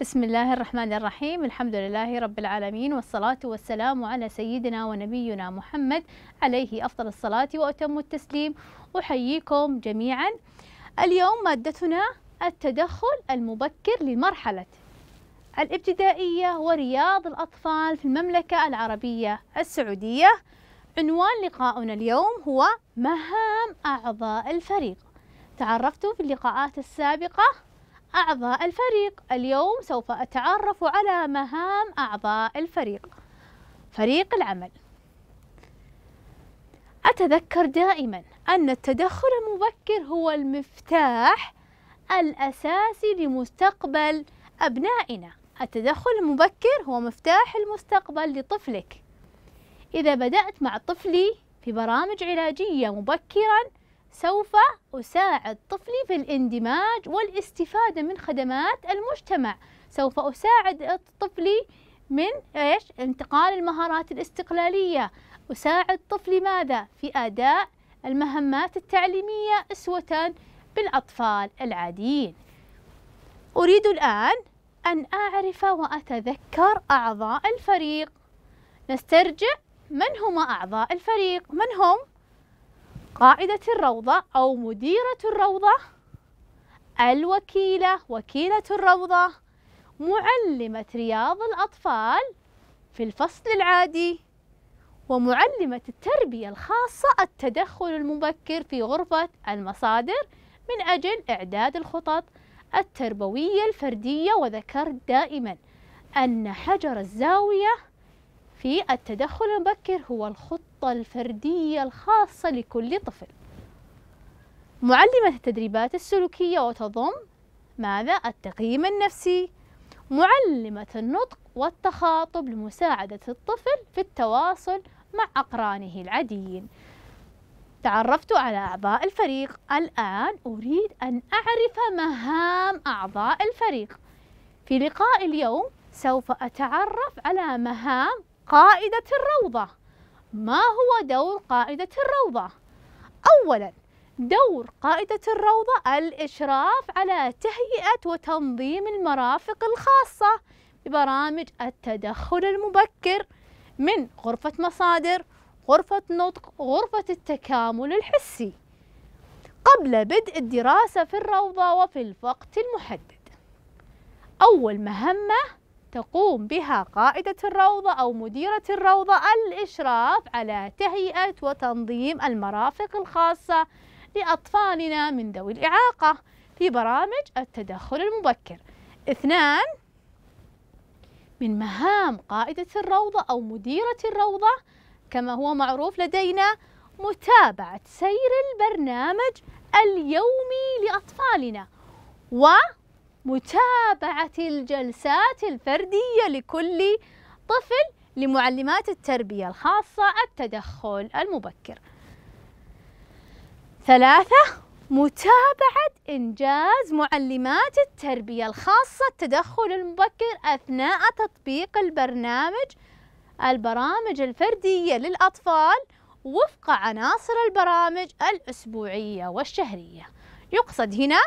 بسم الله الرحمن الرحيم الحمد لله رب العالمين والصلاة والسلام على سيدنا ونبينا محمد عليه أفضل الصلاة وأتم التسليم أحييكم جميعا اليوم مادتنا التدخل المبكر لمرحلة الابتدائية ورياض الأطفال في المملكة العربية السعودية عنوان لقاؤنا اليوم هو مهام أعضاء الفريق تعرفتوا في اللقاءات السابقة أعضاء الفريق اليوم سوف أتعرف على مهام أعضاء الفريق فريق العمل أتذكر دائما أن التدخل المبكر هو المفتاح الأساسي لمستقبل أبنائنا التدخل المبكر هو مفتاح المستقبل لطفلك إذا بدأت مع طفلي في برامج علاجية مبكرا سوف أساعد طفلي في الاندماج والاستفادة من خدمات المجتمع سوف أساعد طفلي من إيش؟ انتقال المهارات الاستقلالية أساعد طفلي ماذا؟ في أداء المهمات التعليمية أسوة بالأطفال العاديين أريد الآن أن أعرف وأتذكر أعضاء الفريق نسترجع من هم أعضاء الفريق من هم؟ قائدة الروضة أو مديرة الروضة الوكيلة وكيلة الروضة معلمة رياض الأطفال في الفصل العادي ومعلمة التربية الخاصة التدخل المبكر في غرفة المصادر من أجل إعداد الخطط التربوية الفردية وذكرت دائما أن حجر الزاوية في التدخل المبكر هو الخطة الفردية الخاصة لكل طفل معلمة التدريبات السلوكية وتضم ماذا؟ التقييم النفسي معلمة النطق والتخاطب لمساعدة الطفل في التواصل مع أقرانه العاديين تعرفت على أعضاء الفريق الآن أريد أن أعرف مهام أعضاء الفريق في لقاء اليوم سوف أتعرف على مهام قائدة الروضة ما هو دور قائدة الروضة؟ أولاً دور قائدة الروضة الإشراف على تهيئة وتنظيم المرافق الخاصة ببرامج التدخل المبكر من غرفة مصادر، غرفة نطق، غرفة التكامل الحسي قبل بدء الدراسة في الروضة وفي الوقت المحدد. أول مهمة تقوم بها قائدة الروضة أو مديرة الروضة الإشراف على تهيئة وتنظيم المرافق الخاصة لأطفالنا من ذوي الإعاقة في برامج التدخل المبكر اثنان من مهام قائدة الروضة أو مديرة الروضة كما هو معروف لدينا متابعة سير البرنامج اليومي لأطفالنا و متابعة الجلسات الفردية لكل طفل لمعلمات التربية الخاصة التدخل المبكر ثلاثة متابعة إنجاز معلمات التربية الخاصة التدخل المبكر أثناء تطبيق البرنامج البرامج الفردية للأطفال وفق عناصر البرامج الأسبوعية والشهرية يقصد هنا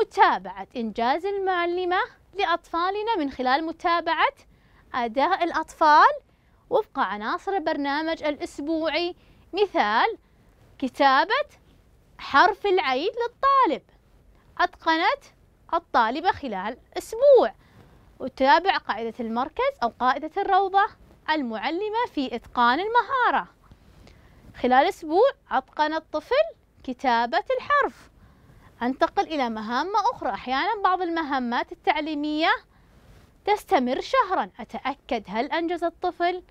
متابعة إنجاز المعلمة لأطفالنا من خلال متابعة أداء الأطفال وفق عناصر البرنامج الأسبوعي مثال كتابة حرف العيد للطالب أتقنت الطالبة خلال أسبوع وتابع قاعدة المركز أو قاعدة الروضة المعلمة في إتقان المهارة خلال أسبوع أتقن الطفل كتابة الحرف أنتقل إلى مهام أخرى أحيانا بعض المهمات التعليمية تستمر شهرا أتأكد هل أنجز الطفل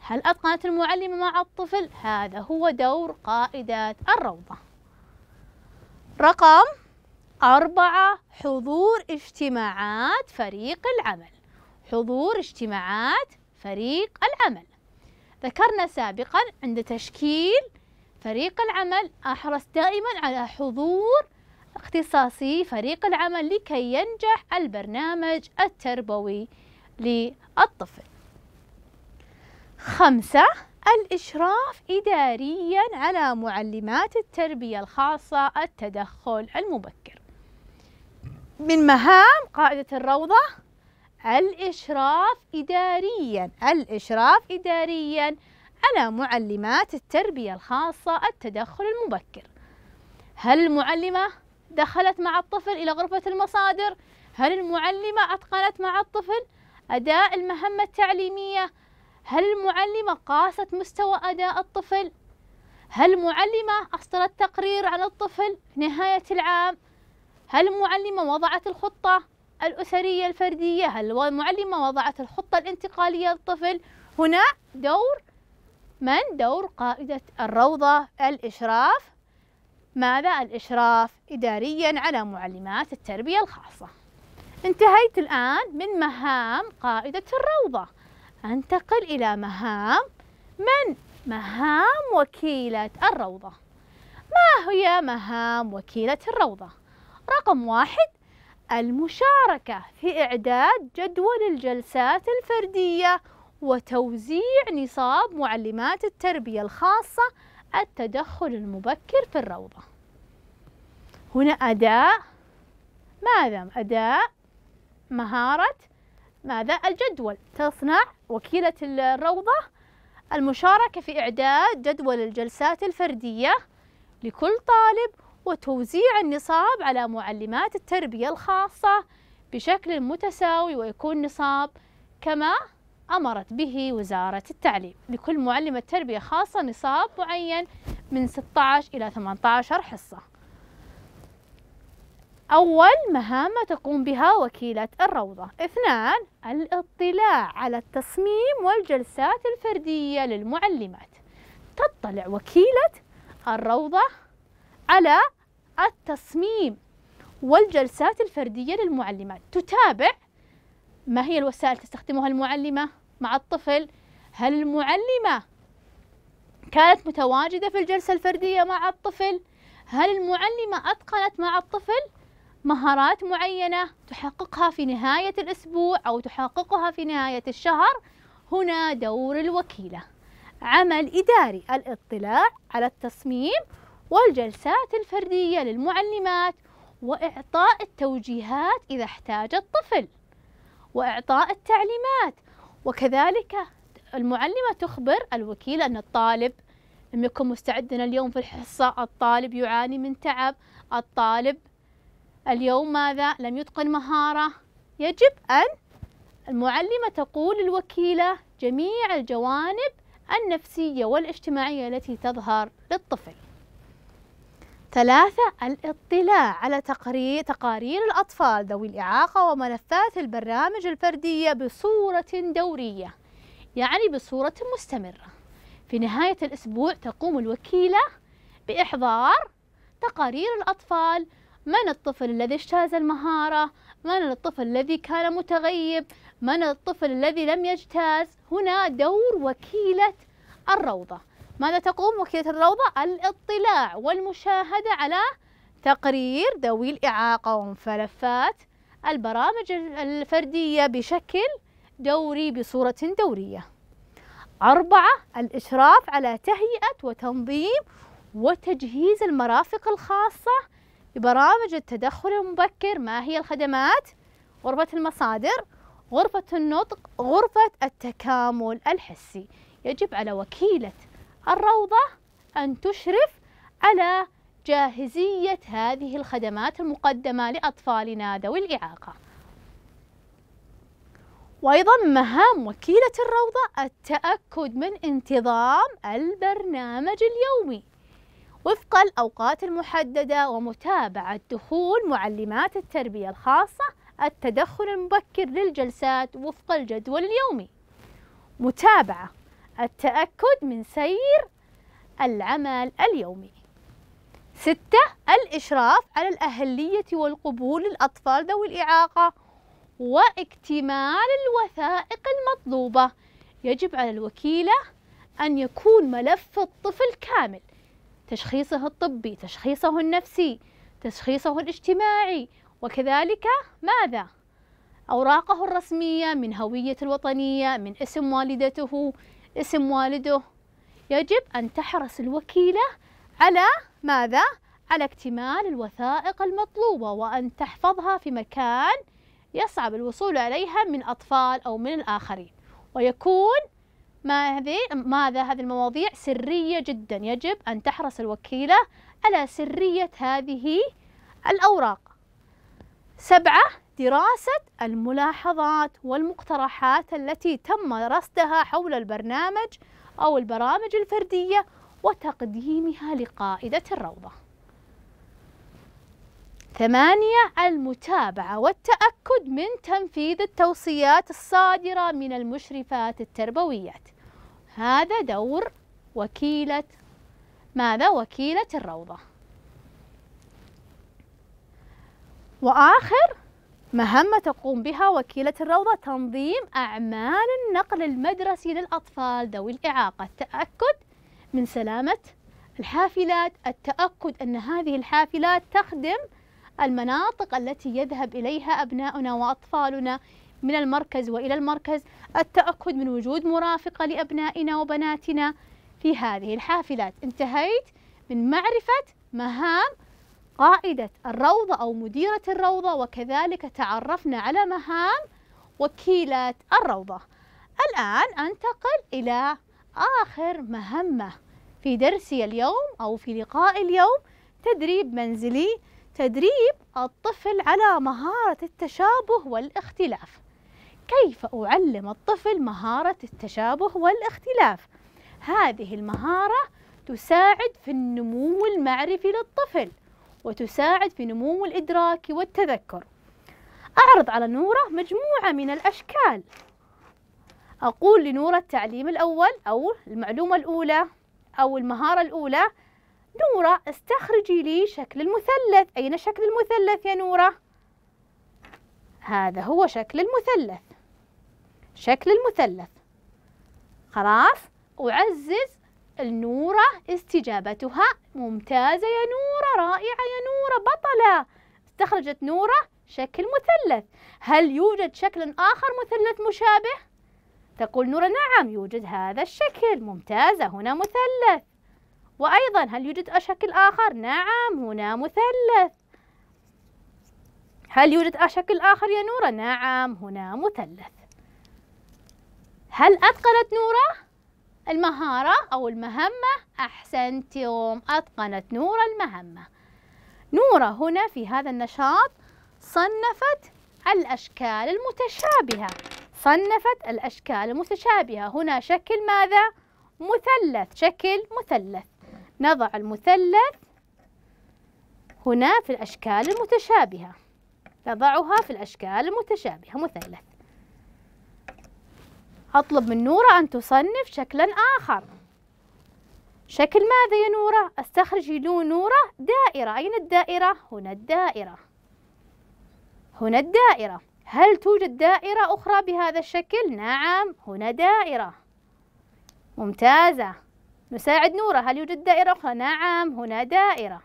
هل أتقنت المعلمة مع الطفل هذا هو دور قائدات الروضة رقم أربعة حضور اجتماعات فريق العمل حضور اجتماعات فريق العمل ذكرنا سابقا عند تشكيل فريق العمل أحرص دائما على حضور اختصاصي فريق العمل لكي ينجح البرنامج التربوي للطفل خمسة الإشراف إداريا على معلمات التربية الخاصة التدخل المبكر من مهام قاعدة الروضة الإشراف إداريا الإشراف إداريا على معلمات التربية الخاصة التدخل المبكر هل المعلمة دخلت مع الطفل إلى غرفة المصادر هل المعلمة أتقنت مع الطفل أداء المهمة التعليمية هل المعلمة قاست مستوى أداء الطفل هل المعلمة أصدرت تقرير عن الطفل نهاية العام هل المعلمة وضعت الخطة الأسرية الفردية هل المعلمة وضعت الخطة الانتقالية للطفل هنا دور من دور قائدة الروضة الإشراف ماذا الإشراف إداريا على معلمات التربية الخاصة انتهيت الآن من مهام قائدة الروضة أنتقل إلى مهام من؟ مهام وكيلة الروضة ما هي مهام وكيلة الروضة؟ رقم واحد المشاركة في إعداد جدول الجلسات الفردية وتوزيع نصاب معلمات التربية الخاصة التدخل المبكر في الروضة هنا أداء ماذا؟ أداء مهارة ماذا؟ الجدول تصنع وكيلة الروضة المشاركة في إعداد جدول الجلسات الفردية لكل طالب وتوزيع النصاب على معلمات التربية الخاصة بشكل متساوي ويكون نصاب كما أمرت به وزارة التعليم لكل معلمة تربية خاصة نصاب معين من 16 إلى 18 حصة أول مهام تقوم بها وكيلة الروضة اثنان الاطلاع على التصميم والجلسات الفردية للمعلمات تطلع وكيلة الروضة على التصميم والجلسات الفردية للمعلمات تتابع ما هي الوسائل تستخدمها المعلمة مع الطفل هل المعلمة كانت متواجدة في الجلسة الفردية مع الطفل هل المعلمة أتقنت مع الطفل مهارات معينة تحققها في نهاية الأسبوع أو تحققها في نهاية الشهر هنا دور الوكيلة عمل إداري الاطلاع على التصميم والجلسات الفردية للمعلمات وإعطاء التوجيهات إذا احتاج الطفل وإعطاء التعليمات وكذلك المعلمة تخبر الوكيل أن الطالب لم يكن مستعدا اليوم في الحصة الطالب يعاني من تعب الطالب اليوم ماذا لم يتقن مهارة يجب أن المعلمة تقول للوكيلة جميع الجوانب النفسية والاجتماعية التي تظهر للطفل ثلاثة الاطلاع على تقرير تقارير الأطفال ذوي الإعاقة وملفات البرامج الفردية بصورة دورية يعني بصورة مستمرة في نهاية الأسبوع تقوم الوكيلة بإحضار تقارير الأطفال من الطفل الذي اجتاز المهارة من الطفل الذي كان متغيب من الطفل الذي لم يجتاز هنا دور وكيلة الروضة ماذا تقوم وكيلة الروضة؟ الاطلاع والمشاهدة على تقرير ذوي الإعاقة وملفات البرامج الفردية بشكل دوري بصورة دورية. أربعة الإشراف على تهيئة وتنظيم وتجهيز المرافق الخاصة ببرامج التدخل المبكر ما هي الخدمات؟ غرفة المصادر، غرفة النطق، غرفة التكامل الحسي. يجب على وكيلة الروضة أن تشرف على جاهزية هذه الخدمات المقدمة لأطفالنا ذوي الإعاقة وأيضا مهام وكيلة الروضة التأكد من انتظام البرنامج اليومي وفق الأوقات المحددة ومتابعة دخول معلمات التربية الخاصة التدخل المبكر للجلسات وفق الجدول اليومي متابعة التأكد من سير العمل اليومي ستة الإشراف على الأهلية والقبول للأطفال ذوي الإعاقة واكتمال الوثائق المطلوبة يجب على الوكيلة أن يكون ملف الطفل كامل تشخيصه الطبي تشخيصه النفسي تشخيصه الاجتماعي وكذلك ماذا؟ أوراقه الرسمية من هوية الوطنية من اسم والدته اسم والده يجب أن تحرص الوكيلة على ماذا؟ على اكتمال الوثائق المطلوبة وأن تحفظها في مكان يصعب الوصول عليها من أطفال أو من الآخرين ويكون ما هذه ماذا هذه المواضيع سرية جدا يجب أن تحرص الوكيلة على سرية هذه الأوراق سبعة دراسة الملاحظات والمقترحات التي تم رصدها حول البرنامج أو البرامج الفردية وتقديمها لقائدة الروضة. ثمانية المتابعة والتأكد من تنفيذ التوصيات الصادرة من المشرفات التربويات. هذا دور وكيلة ماذا؟ وكيلة الروضة. وآخر مهمة تقوم بها وكيلة الروضة تنظيم أعمال النقل المدرسي للأطفال ذوي الإعاقة التأكد من سلامة الحافلات التأكد أن هذه الحافلات تخدم المناطق التي يذهب إليها أبناؤنا وأطفالنا من المركز وإلى المركز التأكد من وجود مرافقة لأبنائنا وبناتنا في هذه الحافلات انتهيت من معرفة مهام قاعدة الروضة أو مديرة الروضة وكذلك تعرفنا على مهام وكيلة الروضة الآن أنتقل إلى آخر مهمة في درسي اليوم أو في لقاء اليوم تدريب منزلي تدريب الطفل على مهارة التشابه والاختلاف كيف أعلم الطفل مهارة التشابه والاختلاف؟ هذه المهارة تساعد في النمو المعرفي للطفل وتساعد في نمو الإدراك والتذكر أعرض على نورة مجموعة من الأشكال أقول لنورة التعليم الأول أو المعلومة الأولى أو المهارة الأولى نورة استخرجي لي شكل المثلث أين شكل المثلث يا نورة؟ هذا هو شكل المثلث شكل المثلث خلاص أعزز النورة استجابتها ممتازة يا نورة رائعة يا نورة بطلة استخرجت نورة شكل مثلث هل يوجد شكل آخر مثلث مشابه؟ تقول نورة نعم يوجد هذا الشكل ممتازة هنا مثلث وأيضا هل يوجد شكل آخر؟ نعم هنا مثلث هل يوجد شكل آخر يا نورة؟ نعم هنا مثلث هل أتقنت نورة؟ المهارة أو المهمة أحسنتم أتقنت نورة المهمة نورة هنا في هذا النشاط صنفت الأشكال المتشابهة صنفت الأشكال المتشابهة هنا شكل ماذا؟ مثلث شكل مثلث نضع المثلث هنا في الأشكال المتشابهة نضعها في الأشكال المتشابهة مثلث أطلب من نورة أن تصنف شكلا آخر شكل ماذا يا نورة؟ استخرجي لون نورة دائرة أين الدائرة؟ هنا الدائرة هنا الدائرة هل توجد دائرة أخرى بهذا الشكل؟ نعم هنا دائرة ممتازة نساعد نورة هل يوجد دائرة أخرى؟ نعم هنا دائرة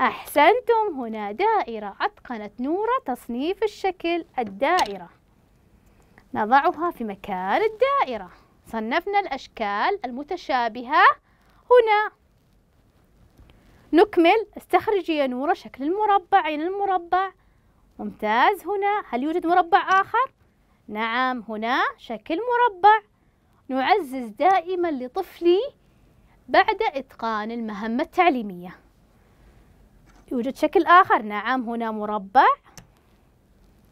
أحسنتم هنا دائرة أتقنت نورة تصنيف الشكل الدائرة نضعها في مكان الدائرة صنفنا الأشكال المتشابهة هنا نكمل استخرجي يا نورة شكل المربع عين المربع ممتاز هنا هل يوجد مربع آخر؟ نعم هنا شكل مربع نعزز دائما لطفلي بعد إتقان المهمة التعليمية يوجد شكل آخر؟ نعم هنا مربع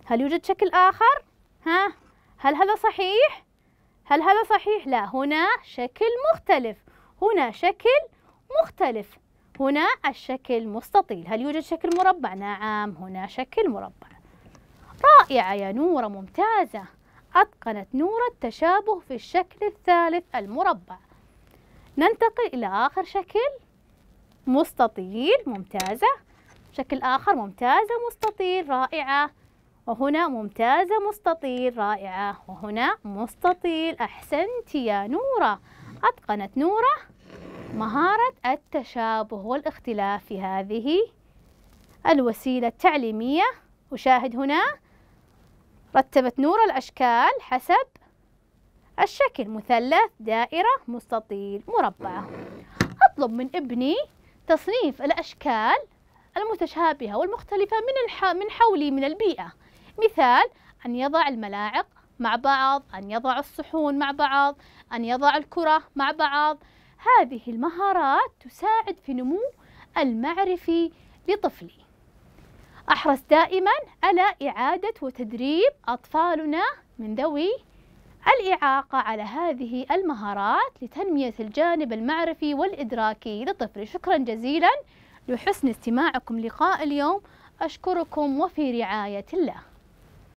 هل يوجد شكل آخر؟ ها هل هذا صحيح؟ هل هذا صحيح؟ لا هنا شكل مختلف هنا شكل مختلف هنا الشكل مستطيل هل يوجد شكل مربع؟ نعم هنا شكل مربع رائعة يا نورة ممتازة أتقنت نورة التشابه في الشكل الثالث المربع ننتقل إلى آخر شكل مستطيل ممتازة شكل آخر ممتازة مستطيل رائعة وهنا ممتازة مستطيل رائعة وهنا مستطيل أحسنت يا نورة أتقنت نورة مهارة التشابه والاختلاف في هذه الوسيلة التعليمية أشاهد هنا رتبت نورة الأشكال حسب الشكل مثلث دائرة مستطيل مربع أطلب من ابني تصنيف الأشكال المتشابهة والمختلفة من, من حولي من البيئة مثال أن يضع الملاعق مع بعض أن يضع الصحون مع بعض أن يضع الكرة مع بعض هذه المهارات تساعد في نمو المعرفي لطفلي أحرص دائما على إعادة وتدريب أطفالنا من ذوي الإعاقة على هذه المهارات لتنمية الجانب المعرفي والإدراكي لطفلي شكرا جزيلا لحسن استماعكم لقاء اليوم أشكركم وفي رعاية الله